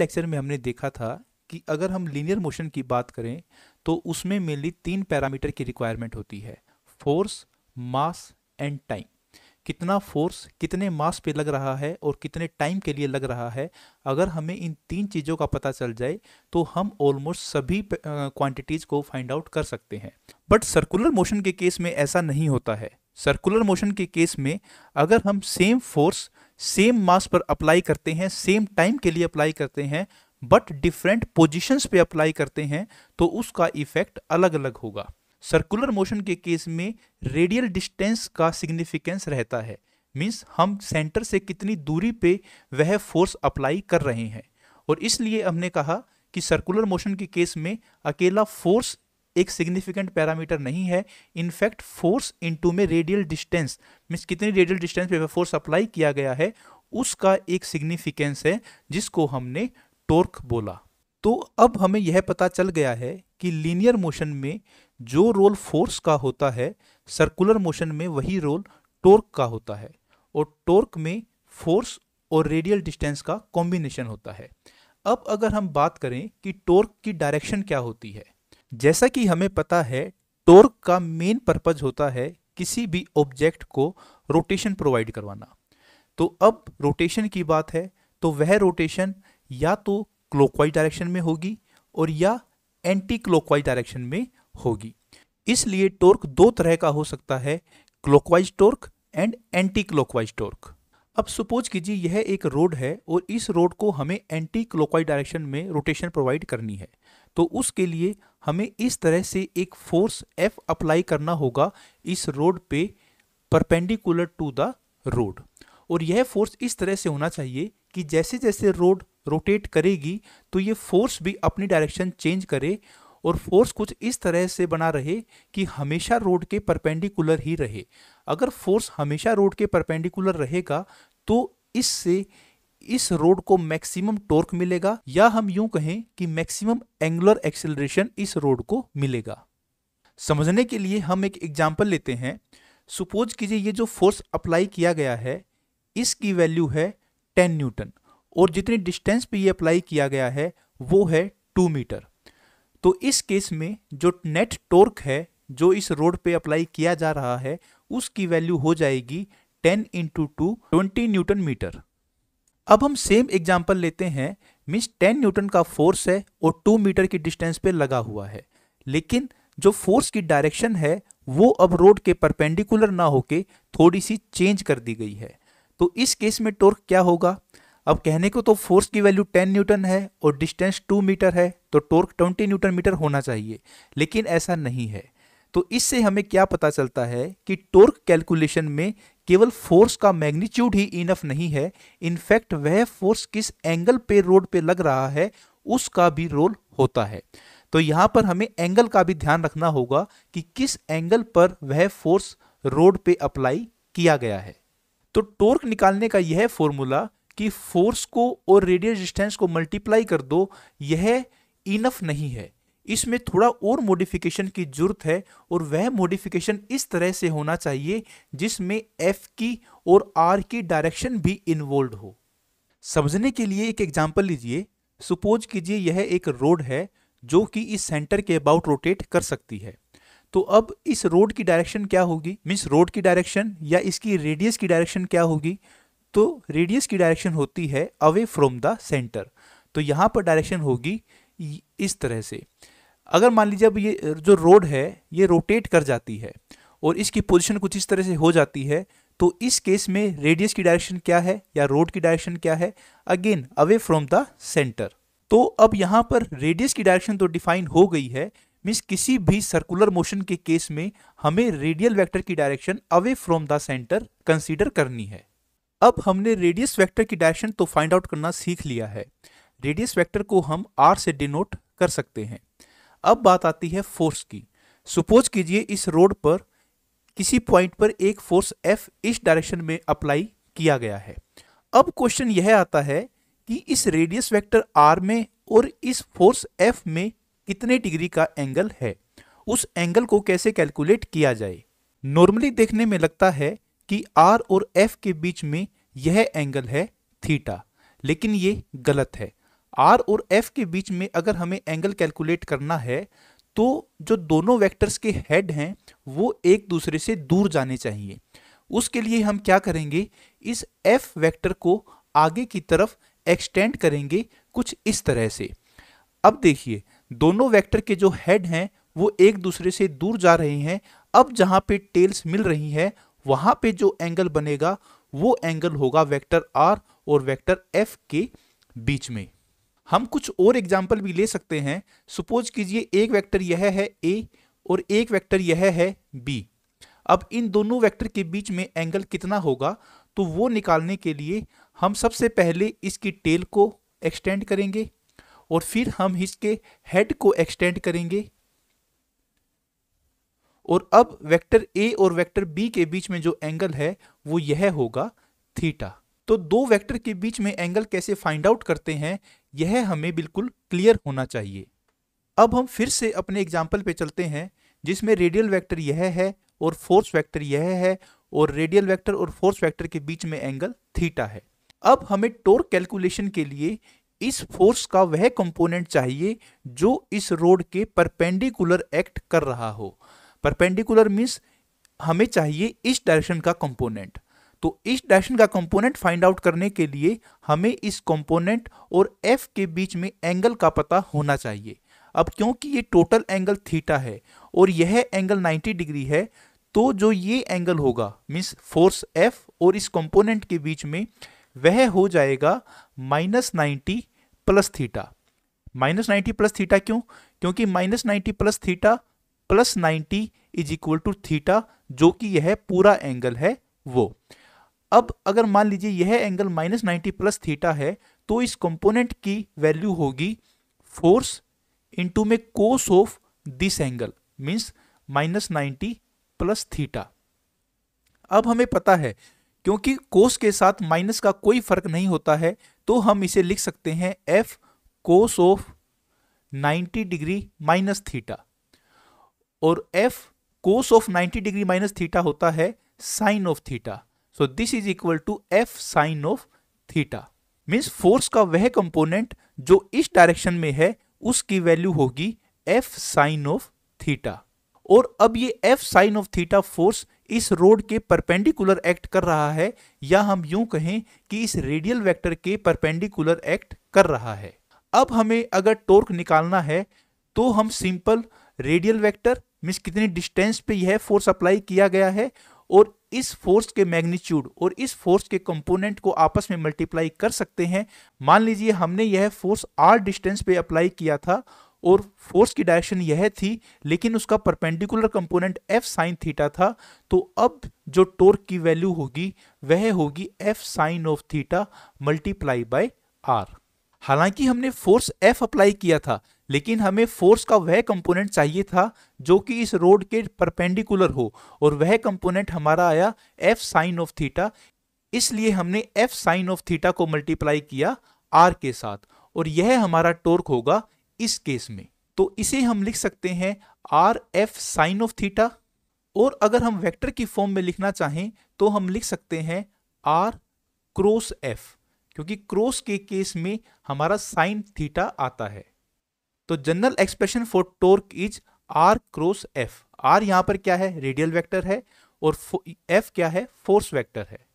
lecture में हमने देखा था कि अगर हम लीनियर मोशन की बात करें तो उसमें मेनली तीन पैरामीटर की रिक्वायरमेंट होती है फोर्स मास एंड टाइम कितना फोर्स कितने मास पे लग रहा है और कितने टाइम के लिए लग रहा है अगर हमें इन तीन चीज़ों का पता चल जाए तो हम ऑलमोस्ट सभी क्वांटिटीज़ को फाइंड आउट कर सकते हैं बट सर्कुलर मोशन के केस में ऐसा नहीं होता है सर्कुलर मोशन के केस में अगर हम सेम फोर्स सेम मास पर अप्लाई करते हैं सेम टाइम के लिए अप्लाई करते हैं बट डिफरेंट पोजिशंस पे अप्लाई करते हैं तो उसका इफेक्ट अलग अलग होगा सर्कुलर मोशन के केस में रेडियल डिस्टेंस का सिग्निफिकेंस रहता है मीन्स हम सेंटर से कितनी दूरी पे वह फोर्स अप्लाई कर रहे हैं और इसलिए हमने कहा कि सर्कुलर मोशन के केस में अकेला फोर्स एक सिग्निफिकेंट पैरामीटर नहीं है इनफैक्ट फोर्स इंटू में रेडियल डिस्टेंस मीन्स कितनी रेडियल डिस्टेंस पे फोर्स अप्लाई किया गया है उसका एक सिग्निफिकेंस है जिसको हमने टोर्क बोला तो अब हमें यह पता चल गया है कि लीनियर मोशन में जो रोल फोर्स का होता है सर्कुलर मोशन में वही रोल टोर्क का होता है और टोर्क में फोर्स और रेडियल डिस्टेंस का कॉम्बिनेशन होता है अब अगर हम बात करें कि टोर्क की डायरेक्शन क्या होती है जैसा कि हमें पता है टोर्क का मेन पर्पज होता है किसी भी ऑब्जेक्ट को रोटेशन प्रोवाइड करवाना तो अब रोटेशन की बात है तो वह रोटेशन या तो क्लॉकवाइज डायरेक्शन में होगी और या एंटी क्लॉकवाइज डायरेक्शन में होगी इसलिए टोर्क दो तरह का हो सकता है clockwise torque and anti clockwise torque अब सपोज कीजिए यह एक रोड है और इस रोड को हमें एंटी क्लॉकवाइज डायरेक्शन में रोटेशन प्रोवाइड करनी है तो उसके लिए हमें इस तरह से एक फोर्स एफ अप्लाई करना होगा इस रोड पे परपेंडिकुलर टू द रोड और यह फोर्स इस तरह से होना चाहिए कि जैसे जैसे रोड रोटेट करेगी तो ये फोर्स भी अपनी डायरेक्शन चेंज करे और फोर्स कुछ इस तरह से बना रहे कि हमेशा रोड के परपेंडिकुलर ही रहे अगर फोर्स हमेशा रोड के परपेंडिकुलर रहेगा तो इससे इस रोड को मैक्सिमम टोर्क मिलेगा या हम यूं कहें कि मैक्सिमम एंगुलर एक्सेलरेशन इस रोड को मिलेगा समझने के लिए हम एक एग्जाम्पल लेते हैं सुपोज कीजिए ये जो फोर्स अप्लाई किया गया है इसकी वैल्यू है 10 न्यूटन और जितनी डिस्टेंस पे ये अप्लाई किया गया है वो है 2 मीटर तो इस केस में जो नेट टोर्क है जो इस रोड पे अप्लाई किया जा रहा है उसकी वैल्यू हो जाएगी ten into two twenty newton metre अब हम सेम एग्जाम्पल लेते हैं मीन्स टेन न्यूटन का फोर्स है और टू मीटर की डिस्टेंस पे लगा हुआ है लेकिन जो फोर्स की डायरेक्शन है वो अब रोड के परपेंडिकुलर ना होके थोड़ी सी चेंज कर दी गई है तो इस केस में टोर्क क्या होगा अब कहने को तो फोर्स की वैल्यू 10 न्यूटन है और डिस्टेंस 2 मीटर है तो टोर्क 20 न्यूटन मीटर होना चाहिए लेकिन ऐसा नहीं है तो इससे हमें क्या पता चलता है कि टोर्क कैलकुलेशन में केवल फोर्स का मैग्नीट्यूड ही इनफ नहीं है इनफैक्ट वह फोर्स किस एंगल पे रोड पे लग रहा है उसका भी रोल होता है तो यहाँ पर हमें एंगल का भी ध्यान रखना होगा कि किस एंगल पर वह फोर्स रोड पे अप्लाई किया गया है तो टोर्क निकालने का यह फॉर्मूला कि फोर्स को और रेडियल डिस्टेंस को मल्टीप्लाई कर दो यह इनफ नहीं है इसमें थोड़ा और मॉडिफिकेशन की ज़रूरत है और वह मॉडिफिकेशन इस तरह से होना चाहिए जिसमें एफ की और आर की डायरेक्शन भी इन्वॉल्व हो समझने के लिए एक एग्जाम्पल लीजिए सुपोज कीजिए यह एक रोड है जो कि इस सेंटर के अबाउट रोटेट कर सकती है तो अब इस रोड की डायरेक्शन क्या होगी मीन्स रोड की डायरेक्शन या इसकी रेडियस की डायरेक्शन क्या होगी तो रेडियस की डायरेक्शन होती है अवे फ्रॉम द सेंटर तो यहाँ पर डायरेक्शन होगी इस तरह से अगर मान लीजिए अब ये जो रोड है ये रोटेट कर जाती है और इसकी पोजीशन कुछ इस तरह से हो जाती है तो इस केस में रेडियस की डायरेक्शन क्या है या रोड की डायरेक्शन क्या है again away from the centre तो अब यहाँ पर रेडियस की डायरेक्शन तो डिफाइन हो गई है मीन्स किसी भी सर्कुलर मोशन के केस में हमें रेडियल वेक्टर की direction away from the centre consider करनी है अब हमने रेडियस वेक्टर की डायरेक्शन तो फाइंड आउट करना सीख लिया है रेडियस वेक्टर को हम आर से डिनोट कर सकते हैं अब बात आती है फोर्स की सपोज कीजिए इस रोड पर किसी पॉइंट पर एक फोर्स एफ इस डायरेक्शन में अप्लाई किया गया है अब क्वेश्चन यह आता है कि इस रेडियस वेक्टर आर में और इस फोर्स एफ में कितने डिग्री का एंगल है उस एंगल को कैसे कैलकुलेट किया जाए नॉर्मली देखने में लगता है कि आर और एफ के बीच में यह एंगल है थीटा लेकिन ये गलत है आर और एफ के बीच में अगर हमें एंगल कैलकुलेट करना है तो जो दोनों वेक्टर्स के हेड हैं वो एक दूसरे से दूर जाने चाहिए उसके लिए हम क्या करेंगे इस एफ वेक्टर को आगे की तरफ एक्सटेंड करेंगे कुछ इस तरह से अब देखिए दोनों वेक्टर के जो हेड हैं वो एक दूसरे से दूर जा रहे हैं अब जहाँ पे टेल्स मिल रही है वहाँ पे जो एंगल बनेगा वो एंगल होगा वेक्टर आर और वेक्टर एफ के बीच में हम कुछ और एग्जाम्पल भी ले सकते हैं सपोज कीजिए एक वेक्टर यह है ए और एक वेक्टर यह है बी अब इन दोनों वेक्टर के बीच में एंगल कितना होगा तो वो निकालने के लिए हम सबसे पहले इसकी टेल को एक्सटेंड करेंगे और फिर हम इसके हेड को एक्सटेंड करेंगे और अब वेक्टर ए और वेक्टर बी के बीच में जो एंगल है वो यह होगा थीटा तो दो वेक्टर के बीच में एंगल कैसे फाइंड आउट करते हैं यह हमें बिल्कुल क्लियर होना चाहिए अब हम फिर से अपने एग्जाम्पल पे चलते हैं जिसमें रेडियल वेक्टर यह है और फोर्स वेक्टर यह है और रेडियल वेक्टर और फोर्स वेक्टर के बीच में एंगल थीटा है अब हमें टोर कैलकुलेशन के लिए इस फोर्स का वह कंपोनेंट चाहिए जो इस रोड के परपेंडिकुलर एक्ट कर रहा हो परपेंडिकुलर मीन्स हमें चाहिए इस डायरेक्शन का कंपोनेंट तो इस डायरेक्शन का कंपोनेंट फाइंड आउट करने के लिए हमें इस कंपोनेंट और एफ के बीच में एंगल का पता होना चाहिए अब क्योंकि ये टोटल एंगल थीटा है और यह एंगल 90 डिग्री है तो जो ये एंगल होगा मीन्स फोर्स एफ और इस कंपोनेंट के बीच में वह हो जाएगा minus ninety plus theta minus ninety plus theta क्यों क्योंकि minus ninety plus theta plus ninety is equal to theta जो कि यह पूरा एंगल है वो अब अगर मान लीजिए यह angle minus ninety plus theta है तो इस कंपोनेंट की वैल्यू होगी फोर्स इंटू में cos of this angle means minus ninety plus theta अब हमें पता है क्योंकि कोस के साथ माइनस का कोई फर्क नहीं होता है तो हम इसे लिख सकते हैं F cos of 90 degree minus theta और F cos of 90 degree minus theta होता है sine of theta so this is equal to F sine of theta means force का वह कंपोनेंट जो इस डायरेक्शन में है उसकी वैल्यू होगी एफ साइन ऑफ थीटा और अब ये F sine of theta force इस रोड के परपेंडिकुलर एक्ट कर रहा है या हम यूं कहें कि इस रेडियल वेक्टर के परपेंडिकुलर एक्ट कर रहा है अब हमें अगर टोर्क निकालना है तो हम सिंपल रेडियल वेक्टर मीन्स कितनी डिस्टेंस पे यह फोर्स अप्लाई किया गया है और इस फोर्स के मैग्नीट्यूड और इस फोर्स के कंपोनेंट को आपस में मल्टीप्लाई कर सकते हैं मान लीजिए हमने यह फोर्स आर डिस्टेंस पे अप्लाई किया था और फोर्स की डायरेक्शन यह थी लेकिन उसका perpendicular component F sine theta था तो अब जो टोर्क की वैल्यू होगी वह होगी F sine of theta multiply by R हालांकि हमने फोर्स एफ अप्लाई किया था लेकिन हमें फोर्स का वह कंपोनेंट चाहिए था जो कि इस रोड के परपेंडिकुलर हो और वह कंपोनेंट हमारा आया एफ साइन ऑफ थीटा इसलिए हमने एफ साइन ऑफ थीटा को मल्टीप्लाई किया आर के साथ और यह हमारा टोर्क होगा इस केस में तो इसे हम लिख सकते हैं R F sine of theta और अगर हम वेक्टर की फॉर्म में लिखना चाहें तो हम लिख सकते हैं आर क्रॉस एफ क्योंकि क्रॉस के केस में हमारा साइन थीटा आता है तो general expression for torque is R cross F R यहां पर क्या है रेडियल वेक्टर है और एफ क्या है फोर्स वेक्टर है